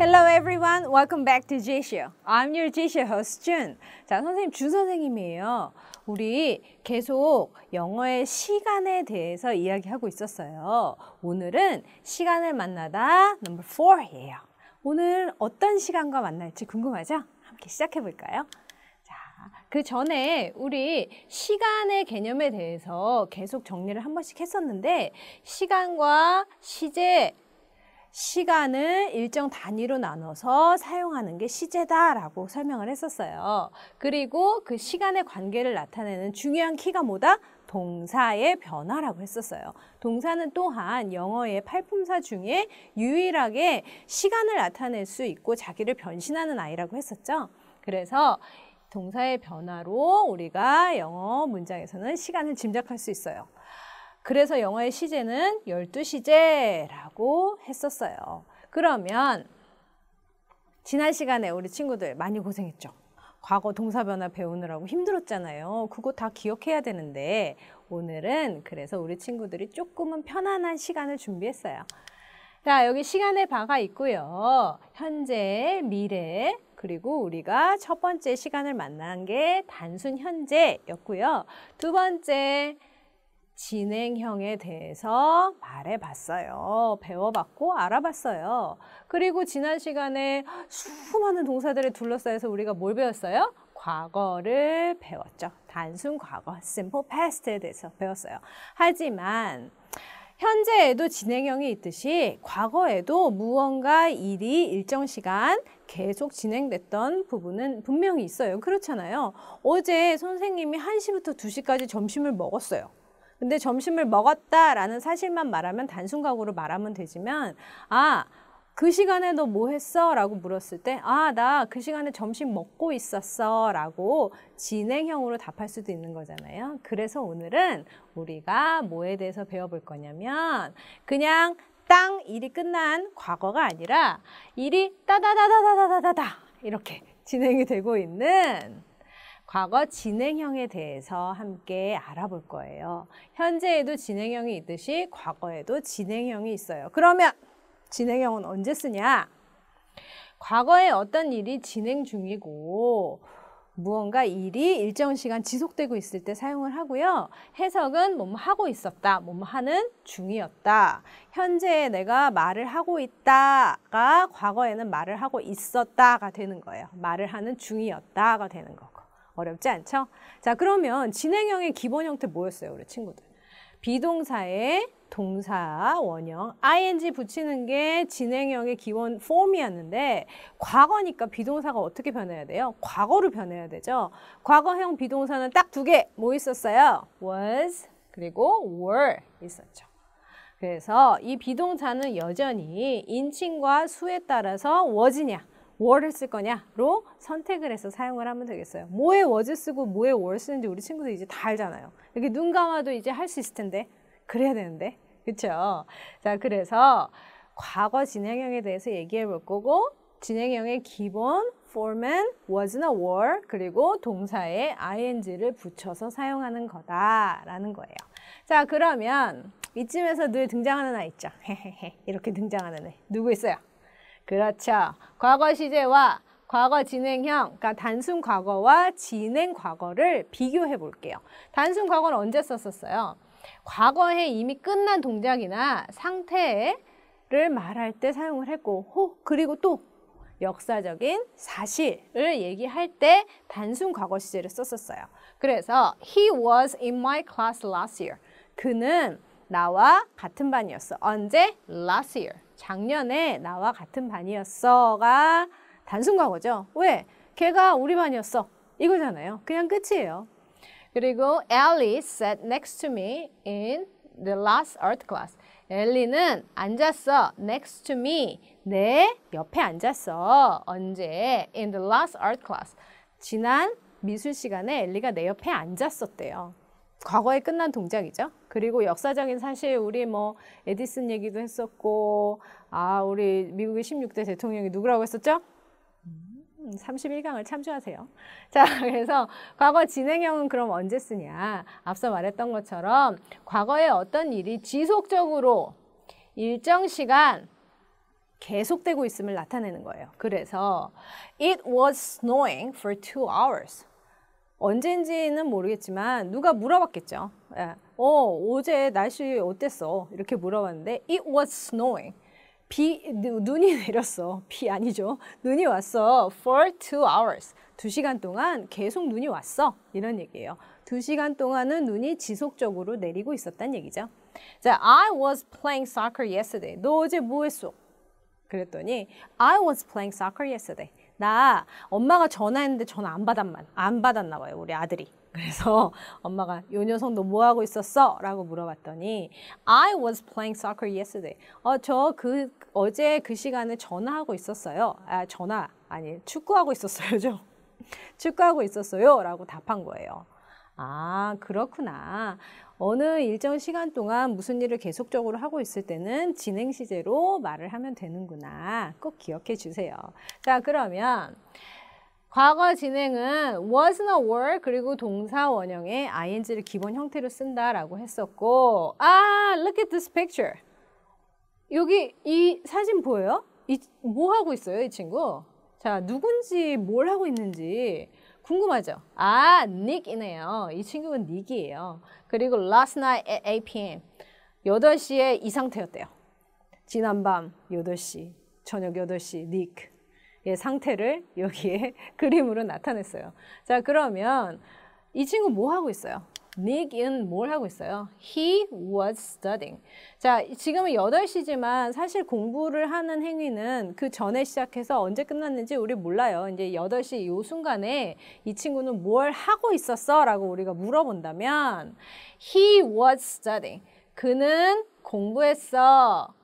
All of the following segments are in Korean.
Hello everyone, welcome back to Jisho. I'm your Jisho host Jun. 자, 선생님 준 선생님이에요. 우리 계속 영어의 시간에 대해서 이야기하고 있었어요. 오늘은 시간을 만나다 number f o u r 이에요 오늘 어떤 시간과 만날지 궁금하죠? 함께 시작해 볼까요? 자, 그 전에 우리 시간의 개념에 대해서 계속 정리를 한 번씩 했었는데 시간과 시제 시간을 일정 단위로 나눠서 사용하는 게 시제다라고 설명을 했었어요. 그리고 그 시간의 관계를 나타내는 중요한 키가 뭐다? 동사의 변화라고 했었어요. 동사는 또한 영어의 팔품사 중에 유일하게 시간을 나타낼 수 있고 자기를 변신하는 아이라고 했었죠. 그래서 동사의 변화로 우리가 영어 문장에서는 시간을 짐작할 수 있어요. 그래서 영어의 시제는 12시제라고 했었어요. 그러면 지난 시간에 우리 친구들 많이 고생했죠? 과거 동사 변화 배우느라고 힘들었잖아요. 그거 다 기억해야 되는데 오늘은 그래서 우리 친구들이 조금은 편안한 시간을 준비했어요. 자, 여기 시간의 바가 있고요. 현재, 미래, 그리고 우리가 첫 번째 시간을 만난 게 단순 현재였고요. 두 번째, 진행형에 대해서 말해봤어요. 배워봤고 알아봤어요. 그리고 지난 시간에 수많은 동사들을 둘러싸여서 우리가 뭘 배웠어요? 과거를 배웠죠. 단순 과거, simple past에 대해서 배웠어요. 하지만 현재에도 진행형이 있듯이 과거에도 무언가 일이 일정 시간 계속 진행됐던 부분은 분명히 있어요. 그렇잖아요. 어제 선생님이 한시부터두시까지 점심을 먹었어요. 근데 점심을 먹었다라는 사실만 말하면 단순 각거로 말하면 되지만 아, 그 시간에 너 뭐 했어? 라고 물었을 때, 아, 나 그 시간에 점심 먹고 있었어. 라고 진행형으로 답할 수도 있는 거잖아요. 그래서 오늘은 우리가 뭐에 대해서 배워볼 거냐면, 그냥 땅 일이 끝난 과거가 아니라 일이 따다다다다다다다 이렇게 진행이 되고 있는 과거 진행형에 대해서 함께 알아볼 거예요. 현재에도 진행형이 있듯이 과거에도 진행형이 있어요. 그러면 진행형은 언제 쓰냐? 과거에 어떤 일이 진행 중이고 무언가 일이 일정 시간 지속되고 있을 때 사용을 하고요. 해석은 뭐뭐 하고 있었다, 뭐뭐 하는 중이었다. 현재 에 내가 말을 하고 있다가 과거에는 말을 하고 있었다가 되는 거예요. 말을 하는 중이었다가 되는 거고. 어렵지 않죠? 자, 그러면 진행형의 기본 형태 뭐였어요, 우리 친구들? 비동사에 동사, 원형, ing 붙이는 게 진행형의 기본 폼이었는데 과거니까 비동사가 어떻게 변해야 돼요? 과거로 변해야 되죠. 과거형 비동사는 딱 두 개 뭐 있었어요? was 그리고 were 있었죠. 그래서 이 비동사는 여전히 인칭과 수에 따라서 was냐 월을 쓸 거냐로 선택을 해서 사용을 하면 되겠어요. 뭐에 워즈 쓰고 뭐에 월 쓰는지 우리 친구들 이제 다 알잖아요. 이렇게 눈 감아도 이제 할 수 있을 텐데 그래야 되는데 그렇죠? 자 그래서 과거 진행형에 대해서 얘기해 볼 거고 진행형의 기본 form은 was나 were 그리고 동사에 ing를 붙여서 사용하는 거다라는 거예요. 자 그러면 이쯤에서 늘 등장하는 아이 있죠. 이렇게 등장하는 애 누구 있어요? 그렇죠. 과거 시제와 과거 진행형, 그러니까 단순 과거와 진행 과거를 비교해 볼게요. 단순 과거는 언제 썼었어요? 과거에 이미 끝난 동작이나 상태를 말할 때 사용을 했고 호, 그리고 또 역사적인 사실을 얘기할 때 단순 과거 시제를 썼었어요. 그래서 he was in my class last year. 그는 나와 같은 반이었어. 언제? last year. 작년에 나와 같은 반이었어가 단순 과거죠. 왜? 걔가 우리 반이었어. 이거잖아요. 그냥 끝이에요. 그리고 Ellie sat next to me in the last art class. 엘리는 앉았어. next to me. 내 옆에 앉았어. 언제? in the last art class. 지난 미술 시간에 엘리가 내 옆에 앉았었대요. 과거에 끝난 동작이죠. 그리고 역사적인 사실 우리 뭐 에디슨 얘기도 했었고 아 우리 미국의 16대 대통령이 누구라고 했었죠? 31강을 음, 참조하세요. 자, 그래서 과거 진행형은 그럼 언제 쓰냐? 앞서 말했던 것처럼 과거에 어떤 일이 지속적으로 일정 시간 계속되고 있음을 나타내는 거예요. 그래서 it was snowing for two hours. 언젠지는 모르겠지만 누가 물어봤겠죠. 예. 어, 어제 날씨 어땠어? 이렇게 물어봤는데 it was snowing. 비 눈이 내렸어. 비 아니죠. 눈이 왔어. for two hours. 두 시간 동안 계속 눈이 왔어. 이런 얘기예요. 두 시간 동안은 눈이 지속적으로 내리고 있었단 얘기죠. 자, I was playing soccer yesterday. 너 어제 뭐 했어? 그랬더니 I was playing soccer yesterday. 나 엄마가 전화했는데 전화 안 받았만 안 받았나 봐요 우리 아들이 그래서 엄마가 요 녀석 너 뭐 하고 있었어? 라고 물어봤더니 I was playing soccer yesterday. 어저 그 어제 그 시간에 전화하고 있었어요. 아 전화 아니 축구하고 있었어요. 저 축구하고 있었어요. 라고 답한 거예요. 아, 그렇구나. 어느 일정 시간 동안 무슨 일을 계속적으로 하고 있을 때는 진행 시제로 말을 하면 되는구나. 꼭 기억해 주세요. 자, 그러면 과거 진행은 was not were 그리고 동사 원형의 ing를 기본 형태로 쓴다라고 했었고 아, look at this picture. 여기 이 사진 보여요? 이, 뭐 하고 있어요, 이 친구? 자, 누군지 뭘 하고 있는지 궁금하죠? 아, 닉이네요. 이 친구는 닉이에요. 그리고 last night at 8 p.m. 8시에 이 상태였대요. 지난밤 8시, 저녁 8시 닉의 예, 상태를 여기에 그림으로 나타냈어요. 자, 그러면 이 친구 뭐 하고 있어요? Nick은 뭘 하고 있어요? He was studying. 자, 지금은 8시지만 사실 공부를 하는 행위는 그 전에 시작해서 언제 끝났는지 우리 몰라요. 이제 8시 이 순간에 이 친구는 뭘 하고 있었어? 라고 우리가 물어본다면 He was studying. 그는 공부했어.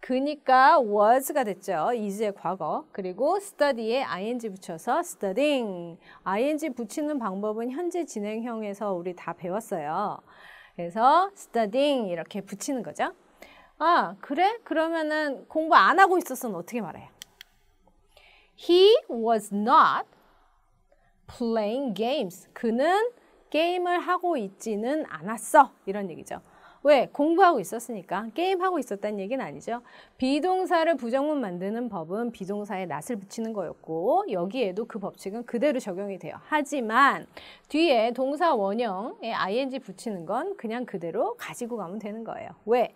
그니까 was가 됐죠. is의 과거. 그리고 study에 ing 붙여서 studying. ing 붙이는 방법은 현재 진행형에서 우리 다 배웠어요. 그래서 studying 이렇게 붙이는 거죠. 아, 그래? 그러면은 공부 안 하고 있었으면 어떻게 말해요? He was not playing games. 그는 게임을 하고 있지는 않았어. 이런 얘기죠. 왜? 공부하고 있었으니까. 게임하고 있었다는 얘기는 아니죠. 비동사를 부정문 만드는 법은 비동사에 낫을 붙이는 거였고 여기에도 그 법칙은 그대로 적용이 돼요. 하지만 뒤에 동사 원형에 ing 붙이는 건 그냥 그대로 가지고 가면 되는 거예요. 왜?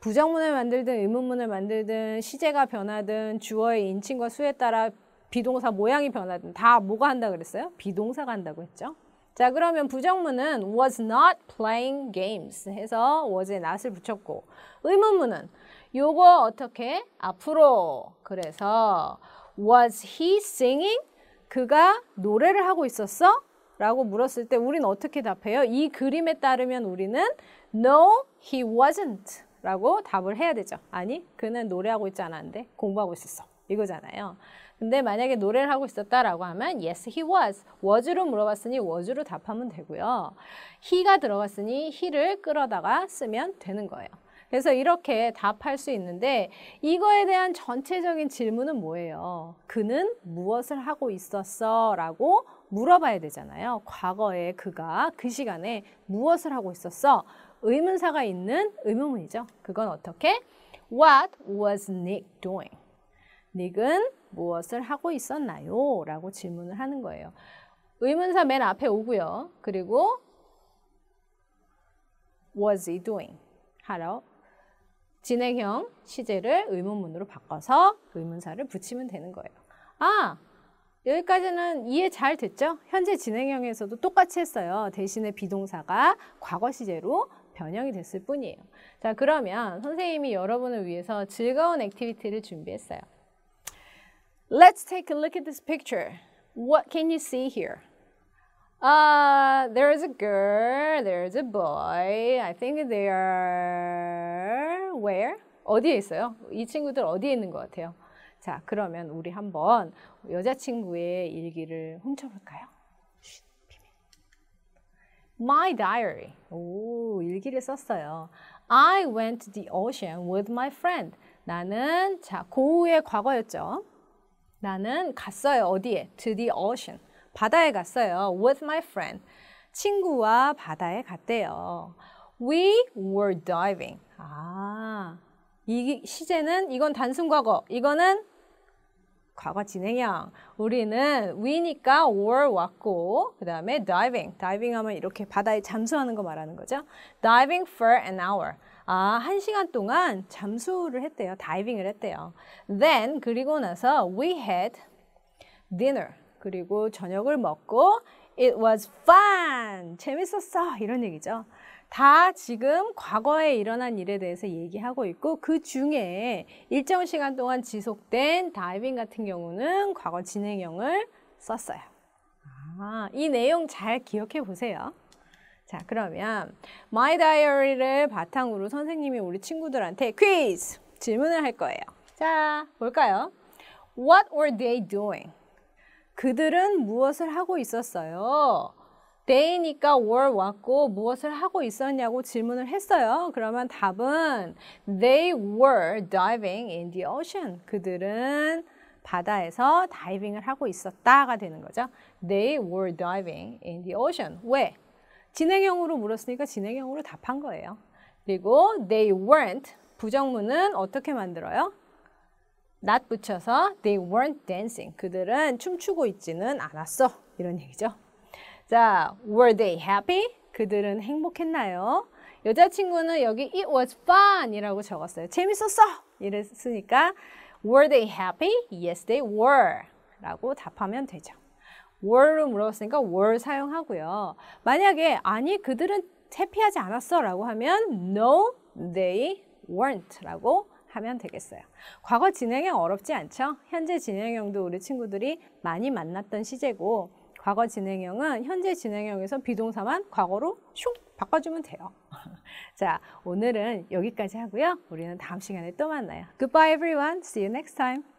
부정문을 만들든 의문문을 만들든 시제가 변하든 주어의 인칭과 수에 따라 비동사 모양이 변하든 다 뭐가 한다 그랬어요? 비동사가 한다고 했죠. 자, 그러면 부정문은 was not playing games 해서 was에 not을 붙였고 의문문은 요거 어떻게? 앞으로 그래서 was he singing? 그가 노래를 하고 있었어? 라고 물었을 때 우리는 어떻게 답해요? 이 그림에 따르면 우리는 no, he wasn't 라고 답을 해야 되죠. 아니, 그는 노래하고 있지 않았는데 공부하고 있었어. 이거잖아요. 근데 만약에 노래를 하고 있었다라고 하면 yes he was was로 물어봤으니 was로 답하면 되고요. he가 들어갔으니 he를 끌어다가 쓰면 되는 거예요. 그래서 이렇게 답할 수 있는데 이거에 대한 전체적인 질문은 뭐예요? 그는 무엇을 하고 있었어? 라고 물어봐야 되잖아요. 과거에 그가 그 시간에 무엇을 하고 있었어? 의문사가 있는 의문문이죠. 그건 어떻게? What was Nick doing? 닉은 무엇을 하고 있었나요? 라고 질문을 하는 거예요. 의문사 맨 앞에 오고요. 그리고 was he doing? 하러 진행형 시제를 의문문으로 바꿔서 의문사를 붙이면 되는 거예요. 아, 여기까지는 이해 잘 됐죠? 현재 진행형에서도 똑같이 했어요. 대신에 비동사가 과거 시제로 변형이 됐을 뿐이에요. 자, 그러면 선생님이 여러분을 위해서 즐거운 액티비티를 준비했어요. Let's take a look at this picture. What can you see here? Uh, there is a girl, there is a boy. I think they are where? 어디에 있어요? 이 친구들 어디에 있는 것 같아요? 자, 그러면 우리 한번 여자친구의 일기를 훔쳐볼까요? My diary. 오, 일기를 썼어요. I went to the ocean with my friend. 나는 자, 고우의 과거였죠. 나는 갔어요. 어디에? To the ocean. 바다에 갔어요. With my friend. 친구와 바다에 갔대요. We were diving. 아, 이 시제는 이건 단순 과거, 이거는 과거 진행형. 우리는 we니까 were 왔고 그 다음에 diving. diving 하면 이렇게 바다에 잠수하는 거 말하는 거죠. diving for an hour. 아, 한 시간 동안 잠수를 했대요. 다이빙을 했대요. Then, 그리고 나서 we had dinner. 그리고 저녁을 먹고 it was fun. 재밌었어. 이런 얘기죠. 다 지금 과거에 일어난 일에 대해서 얘기하고 있고 그 중에 일정 시간 동안 지속된 다이빙 같은 경우는 과거 진행형을 썼어요. 아, 이 내용 잘 기억해 보세요. 자, 그러면 My Diary를 바탕으로 선생님이 우리 친구들한테 퀴즈 질문을 할 거예요. 자, 볼까요? What were they doing? 그들은 무엇을 하고 있었어요? they니까 were 왔고 무엇을 하고 있었냐고 질문을 했어요. 그러면 답은 they were diving in the ocean. 그들은 바다에서 다이빙을 하고 있었다가 되는 거죠. They were diving in the ocean. 왜? 진행형으로 물었으니까 진행형으로 답한 거예요. 그리고 they weren't 부정문은 어떻게 만들어요? not 붙여서 they weren't dancing. 그들은 춤추고 있지는 않았어. 이런 얘기죠. 자, were they happy? 그들은 행복했나요? 여자친구는 여기 it was fun 이라고 적었어요. 재밌었어! 이랬으니까 were they happy? Yes, they were 라고 답하면 되죠. were로 물어봤으니까 were 사용하고요. 만약에 아니 그들은 해피하지 않았어 라고 하면 no they weren't 라고 하면 되겠어요. 과거 진행형 어렵지 않죠? 현재 진행형도 우리 친구들이 많이 만났던 시제고 과거 진행형은 현재 진행형에서 비동사만 과거로 슝 바꿔주면 돼요. 자, 오늘은 여기까지 하고요. 우리는 다음 시간에 또 만나요. Goodbye everyone. See you next time.